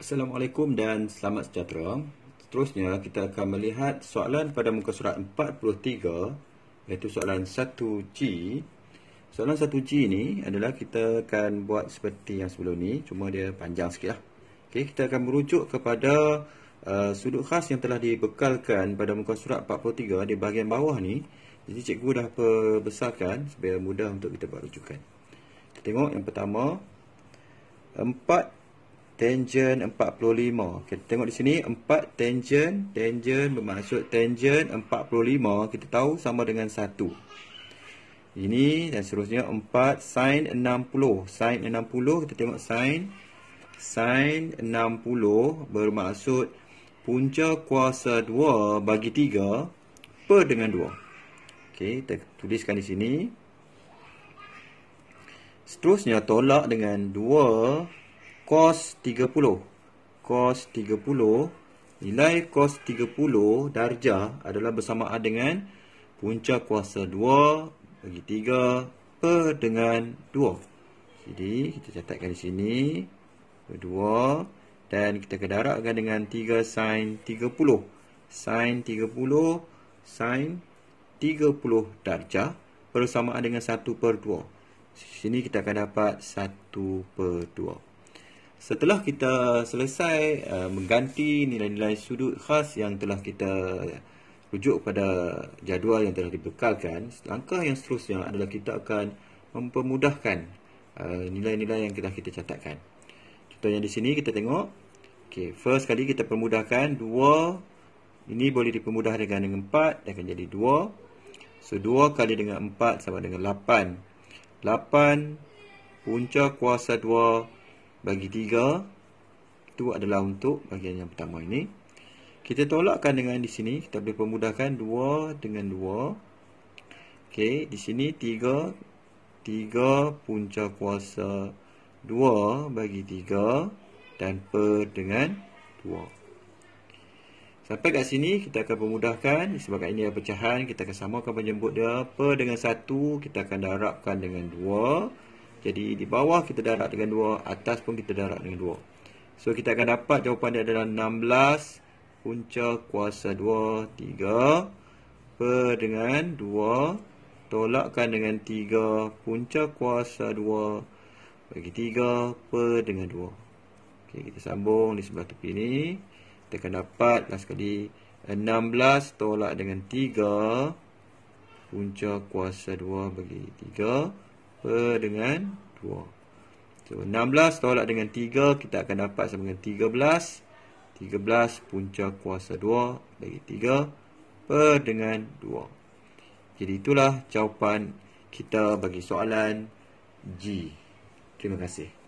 Assalamualaikum dan selamat sejahtera. Seterusnya kita akan melihat soalan pada muka surat 43 iaitu soalan 1G. Soalan 1G ini adalah kita akan buat seperti yang sebelum ni cuma dia panjang sikitlah. Okey, kita akan merujuk kepada uh, sudut khas yang telah dibekalkan pada muka surat 43 di bahagian bawah ni. Jadi cikgu dah perbesarkan supaya mudah untuk kita buat rujukan. Kita tengok yang pertama 4 tangen 45. Kita tengok di sini 4 tangen, tangen bermaksud tangen 45 kita tahu sama dengan 1. Ini dan seterusnya 4 sin 60. Sin 60 kita tengok sin sin 60 bermaksud punca kuasa 2 bagi 3 per dengan 2. Okey, kita tuliskan di sini. Seterusnya tolak dengan 2 cos 30 cos 30 nilai cos 30 darjah adalah bersamaan dengan punca kuasa 2 bagi 3 per dengan 2 jadi kita catatkan di sini 2 dan kita kedarakkan dengan 3 sin 30 sin 30 sin 30 darjah bersamaan dengan 1 per 2 sini kita akan dapat 1 per 2 setelah kita selesai uh, mengganti nilai-nilai sudut khas yang telah kita rujuk pada jadual yang telah dibekalkan langkah yang seterusnya adalah kita akan mempermudahkan uh, nilai-nilai uh, yang telah kita catatkan contohnya di sini kita tengok okay, first kali kita permudahkan 2 ini boleh dipermudah dengan 4 dan akan jadi 2 so 2 kali dengan 4 sama dengan 8 8 punca kuasa 2 bagi tiga itu adalah untuk bahagian yang pertama ini kita tolakkan dengan di sini kita boleh permudahkan dua dengan dua. okey di sini tiga tiga punca kuasa dua bagi tiga dan per dengan dua. sampai kat sini kita akan permudahkan sebab ini adalah pecahan kita akan samakan penjemput dia per dengan satu kita akan darabkan dengan dua. Jadi di bawah kita darab dengan 2 Atas pun kita darab dengan 2 So kita akan dapat jawapan dia adalah 16 punca kuasa 2 3 Per dengan 2 Tolakkan dengan 3 punca kuasa 2 Bagi 3 per dengan 2 Okay, kita sambung di sebelah tepi ni Kita akan dapat last kali 16 tolak dengan 3 Punca kuasa 2 bagi per dengan 2 So 16 tolak dengan 3 Kita akan dapat sama dengan 13 13 punca kuasa 2 Bagi 3 Per dengan 2 Jadi itulah jawapan kita bagi soalan G Terima kasih